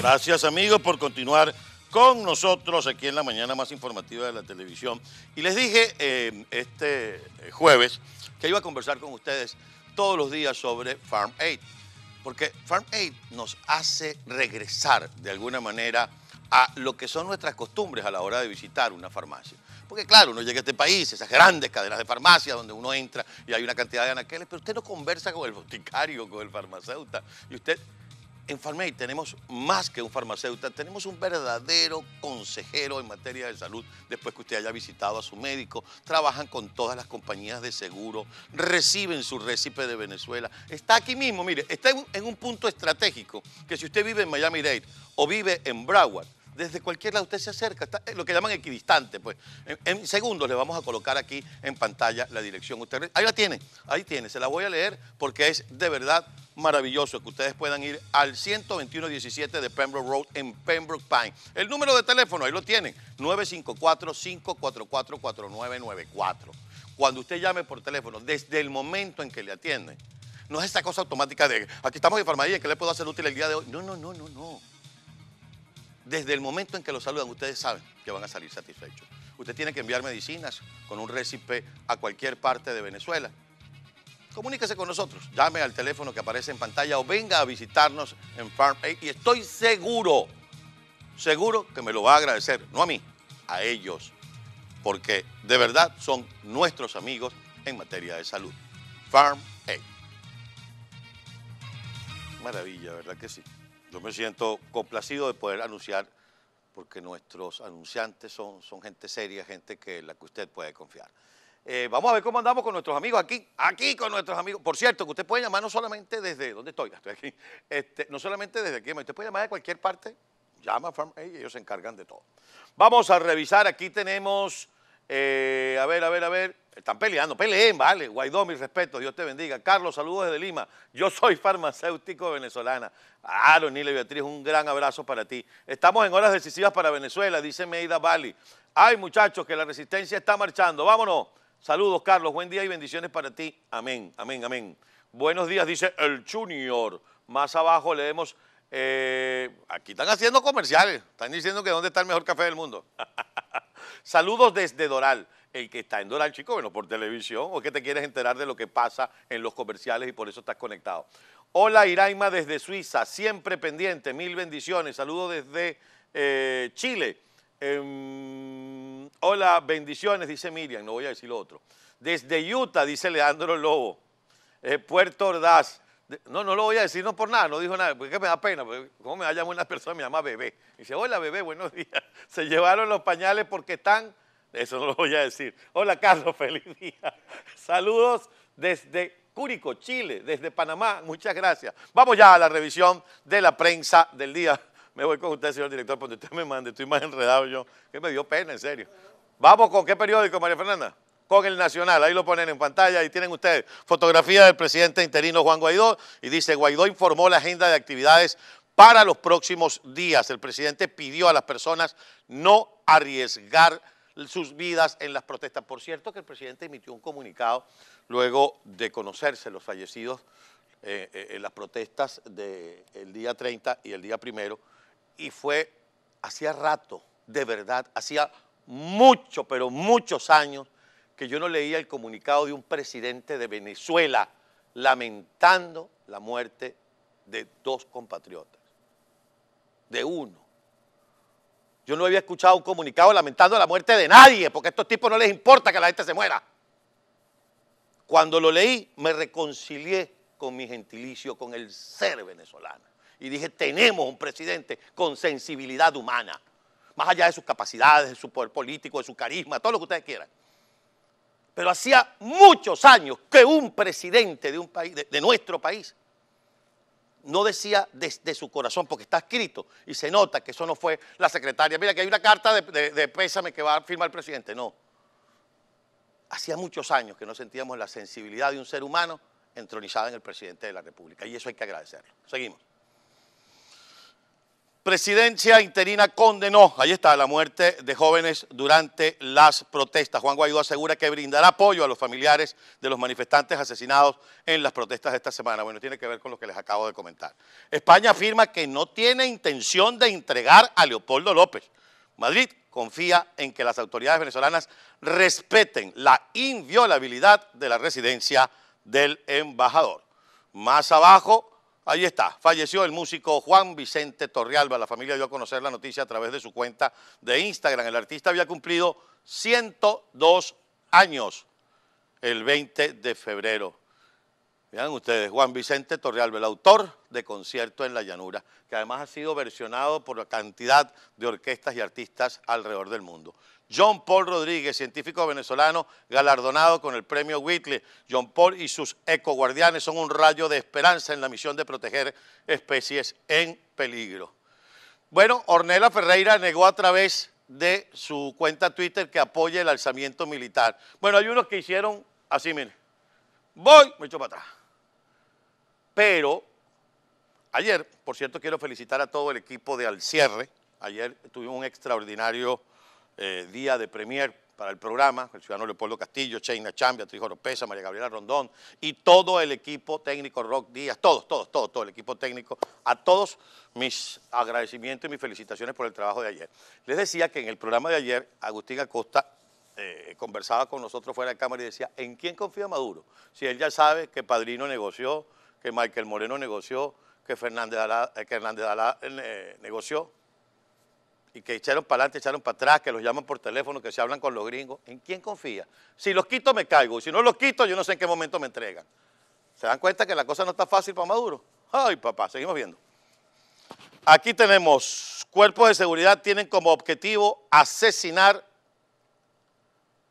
Gracias amigos por continuar con nosotros aquí en la mañana más informativa de la televisión. Y les dije eh, este eh, jueves que iba a conversar con ustedes todos los días sobre Farm Aid, porque Farm Aid nos hace regresar de alguna manera a lo que son nuestras costumbres a la hora de visitar una farmacia. Porque claro, uno llega a este país, esas grandes cadenas de farmacias donde uno entra y hay una cantidad de anaqueles, pero usted no conversa con el boticario, con el farmacéutico, y usted en FarmAid tenemos más que un farmacéutico, tenemos un verdadero consejero en materia de salud después que usted haya visitado a su médico. Trabajan con todas las compañías de seguro, reciben su récipe de Venezuela. Está aquí mismo, mire, está en un punto estratégico que si usted vive en Miami-Dade o vive en Broward, desde cualquier lado usted se acerca, lo que llaman equidistante, pues. En, segundos le vamos a colocar aquí en pantalla la dirección. Usted, ahí la tiene, ahí tiene, se la voy a leer porque es de verdad maravilloso que ustedes puedan ir al 12117 de Pembroke Road en Pembroke Pine. El número de teléfono, ahí lo tienen, 954-544-4994. Cuando usted llame por teléfono, desde el momento en que le atienden, no es esa cosa automática de, aquí estamos en farmacia, que le puedo hacer útil el día de hoy? No, no, no, no, no. Desde el momento en que lo saludan, ustedes saben que van a salir satisfechos. Usted tiene que enviar medicinas con un récipe a cualquier parte de Venezuela comuníquese con nosotros. Llame al teléfono que aparece en pantalla o venga a visitarnos en Farm Aid y estoy seguro, seguro que me lo va a agradecer, no a mí, a ellos, porque de verdad son nuestros amigos en materia de salud. Farm Aid. Maravilla, ¿verdad que sí? Yo me siento complacido de poder anunciar, porque nuestros anunciantes son, son gente seria, gente que la que usted puede confiar. Eh, vamos a ver cómo andamos con nuestros amigos aquí, aquí con nuestros amigos. Por cierto, que usted puede llamar no solamente desde, ¿dónde estoy? Estoy aquí. Este, no solamente desde aquí, usted puede llamar de cualquier parte. Llama a Farm ellos se encargan de todo. Vamos a revisar, aquí tenemos, eh, a ver, a ver, a ver. Están peleando, peleen, vale. Guaidó, mi respeto, Dios te bendiga. Carlos, saludos desde Lima. Yo soy farmacéutico venezolana. Aaron y Beatriz, un gran abrazo para ti. Estamos en horas decisivas para Venezuela, dice Meida Bali. Ay, muchachos, que la resistencia está marchando. Vámonos. Saludos, Carlos. Buen día y bendiciones para ti. Amén, amén, amén. Buenos días, dice el Junior. Más abajo leemos. Eh, aquí están haciendo comerciales. Están diciendo que dónde está el mejor café del mundo. Saludos desde Doral. El que está en Doral, chico, bueno, por televisión, o que te quieres enterar de lo que pasa en los comerciales y por eso estás conectado. Hola, Iraima desde Suiza, siempre pendiente, mil bendiciones. Saludos desde eh, Chile. Em, hola, bendiciones, dice Miriam, no voy a decir lo otro. Desde Utah, dice Leandro Lobo. Eh, Puerto Ordaz. no, no lo voy a decir, no por nada, no dijo nada, porque me da pena, porque como me llama una persona, me llama bebé. dice, hola bebé, buenos días. Se llevaron los pañales porque están, eso no lo voy a decir. Hola Carlos, feliz día. Saludos desde Cúrico, Chile, desde Panamá, muchas gracias. Vamos ya a la revisión de la prensa del día me voy con usted, señor director, porque usted me mande, estoy más enredado yo, que me dio pena, en serio. Vamos con qué periódico, María Fernanda con el Nacional. Ahí lo ponen en pantalla ahí tienen ustedes fotografía del presidente interino Juan Guaidó y dice, Guaidó informó la agenda de actividades para los próximos días. El presidente pidió a las personas no arriesgar sus vidas en las protestas. Por cierto que el presidente emitió un comunicado luego de conocerse los fallecidos eh, eh, en las protestas del día 30 y el día primero y fue hacía rato, de verdad, hacía mucho, pero muchos años que yo no leía el comunicado de un presidente de Venezuela lamentando la muerte de dos compatriotas, de uno. Yo no había escuchado un comunicado lamentando la muerte de nadie, porque a estos tipos no les importa que la gente se muera. Cuando lo leí, me reconcilié con mi gentilicio, con el ser venezolano y dije, tenemos un presidente con sensibilidad humana, más allá de sus capacidades, de su poder político, de su carisma, todo lo que ustedes quieran. Pero hacía muchos años que un presidente de, un país, de, nuestro país no decía desde su corazón, porque está escrito y se nota que eso no fue la secretaria. Mira, que hay una carta de, de, pésame que va a firmar el presidente. No. Hacía muchos años que no sentíamos la sensibilidad de un ser humano entronizada en el presidente de la República y eso hay que agradecerlo. Seguimos. Presidencia interina condenó, ahí está, la muerte de jóvenes durante las protestas. Juan Guaidó asegura que brindará apoyo a los familiares de los manifestantes asesinados en las protestas de esta semana. Bueno, tiene que ver con lo que les acabo de comentar. España afirma que no tiene intención de entregar a Leopoldo López. Madrid confía en que las autoridades venezolanas respeten la inviolabilidad de la residencia del embajador. Más abajo, Ahí está, falleció el músico Juan Vicente Torrealba. La familia dio a conocer la noticia a través de su cuenta de Instagram. El artista había cumplido 102 años el 20 de febrero. Vean ustedes, Juan Vicente Torrealba, el autor de Concierto en la Llanura, que además ha sido versionado por la cantidad de orquestas y artistas alrededor del mundo. John Paul Rodríguez, científico venezolano galardonado con el premio Whitley. John Paul y sus ecoguardianes son un rayo de esperanza en la misión de proteger especies en peligro. Bueno, Ornella Ferreira negó a través de su cuenta Twitter que apoya el alzamiento militar. Bueno, hay unos que hicieron así, miren. Voy, me echo para atrás. Pero ayer, por cierto, quiero felicitar a todo el equipo de Alcierre. Ayer tuvimos un extraordinario eh, día de premier para el programa, el ciudadano Leopoldo Castillo, Cheina Chambia, Trijo Oropesa, María Gabriela Rondón y todo el equipo técnico, Rock Díaz, todos, todos, todos, todo el equipo técnico, a todos mis agradecimientos y mis felicitaciones por el trabajo de ayer. Les decía que en el programa de ayer Agustín Acosta eh, conversaba con nosotros fuera de cámara y decía, ¿en quién confía Maduro? Si él ya sabe que Padrino negoció, que Michael Moreno negoció, que, Fernández eh, que Hernández negoció, y que echaron para adelante, echaron para atrás, que los llaman por teléfono, que se hablan con los gringos. ¿En quién confía? Si los quito me caigo, si no los quito yo no sé en qué momento me entregan. ¿Se dan cuenta que la cosa no está fácil para Maduro? Ay, papá, seguimos viendo. Aquí tenemos, cuerpos de seguridad tienen como objetivo asesinar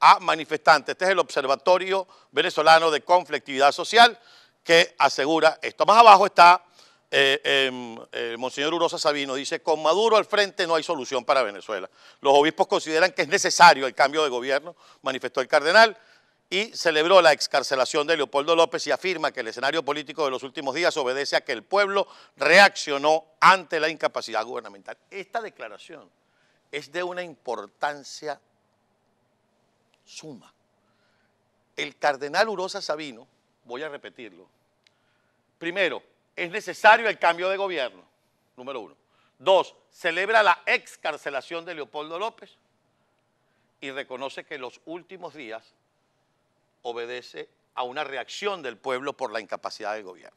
a manifestantes. Este es el Observatorio Venezolano de Conflictividad Social que asegura esto. Más abajo está eh, em, el Monseñor Urosa Sabino dice, con Maduro al frente no hay solución para Venezuela. Los obispos consideran que es necesario el cambio de gobierno, manifestó el cardenal, y celebró la excarcelación de Leopoldo López y afirma que el escenario político de los últimos días obedece a que el pueblo reaccionó ante la incapacidad gubernamental. Esta declaración es de una importancia suma. El cardenal Urosa Sabino, voy a repetirlo, primero, es necesario el cambio de gobierno, número uno. Dos, celebra la excarcelación de Leopoldo López y reconoce que en los últimos días obedece a una reacción del pueblo por la incapacidad del gobierno.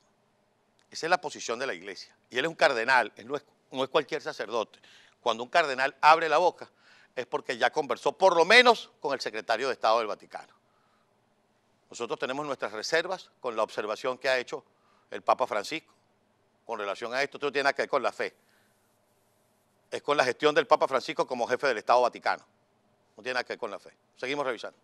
Esa es la posición de la iglesia. Y él es un cardenal, no es cualquier sacerdote. Cuando un cardenal abre la boca es porque ya conversó por lo menos con el secretario de Estado del Vaticano. Nosotros tenemos nuestras reservas con la observación que ha hecho el Papa Francisco con relación a esto. Esto no tiene nada que ver con la fe. Es con la gestión del Papa Francisco como jefe del Estado Vaticano. No tiene nada que ver con la fe. Seguimos revisando.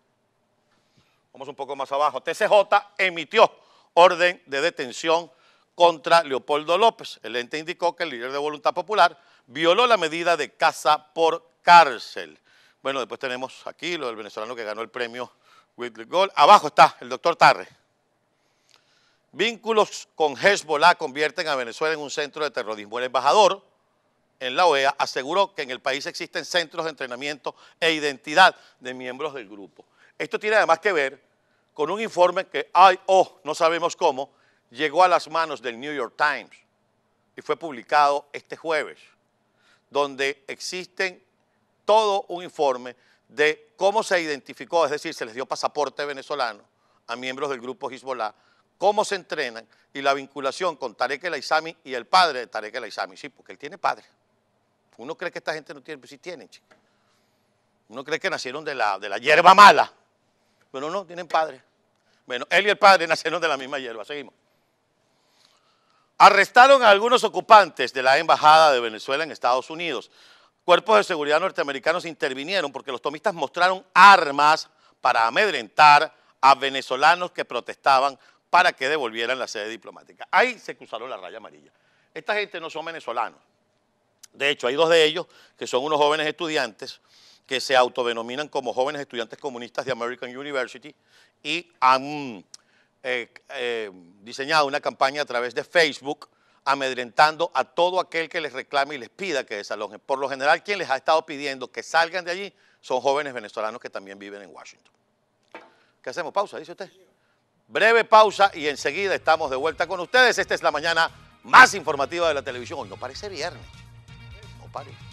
Vamos un poco más abajo. TCJ emitió orden de detención contra Leopoldo López. El ente indicó que el líder de Voluntad Popular violó la medida de casa por cárcel. Bueno, después tenemos aquí lo del venezolano que ganó el premio Whitley Gold. Abajo está el doctor Tarre. Vínculos con Hezbollah convierten a Venezuela en un centro de terrorismo. El embajador en la OEA aseguró que en el país existen centros de entrenamiento e identidad de miembros del grupo. Esto tiene además que ver con un informe que, ay, oh, no sabemos cómo, llegó a las manos del New York Times y fue publicado este jueves, donde existen todo un informe de cómo se identificó, es decir, se les dio pasaporte venezolano a miembros del grupo Hezbollah cómo se entrenan y la vinculación con Tarek El Aizami y el padre de Tarek El Aizami. Sí, porque él tiene padre. Uno cree que esta gente no tiene, pero pues sí tienen, chicos. Uno cree que nacieron de la, de la hierba mala. Bueno, no, tienen padre. Bueno, él y el padre nacieron de la misma hierba. Seguimos. Arrestaron a algunos ocupantes de la Embajada de Venezuela en Estados Unidos. Cuerpos de seguridad norteamericanos intervinieron porque los tomistas mostraron armas para amedrentar a venezolanos que protestaban para que devolvieran la sede diplomática. Ahí se cruzaron la raya amarilla. Esta gente no son venezolanos. De hecho, hay dos de ellos que son unos jóvenes estudiantes que se autodenominan como jóvenes estudiantes comunistas de American University y han eh, eh, diseñado una campaña a través de Facebook amedrentando a todo aquel que les reclame y les pida que desalojen. Por lo general, quien les ha estado pidiendo que salgan de allí son jóvenes venezolanos que también viven en Washington. ¿Qué hacemos? Pausa, dice usted. Breve pausa y enseguida estamos de vuelta con ustedes. Esta es la mañana más informativa de la televisión. Hoy no parece viernes. No parece.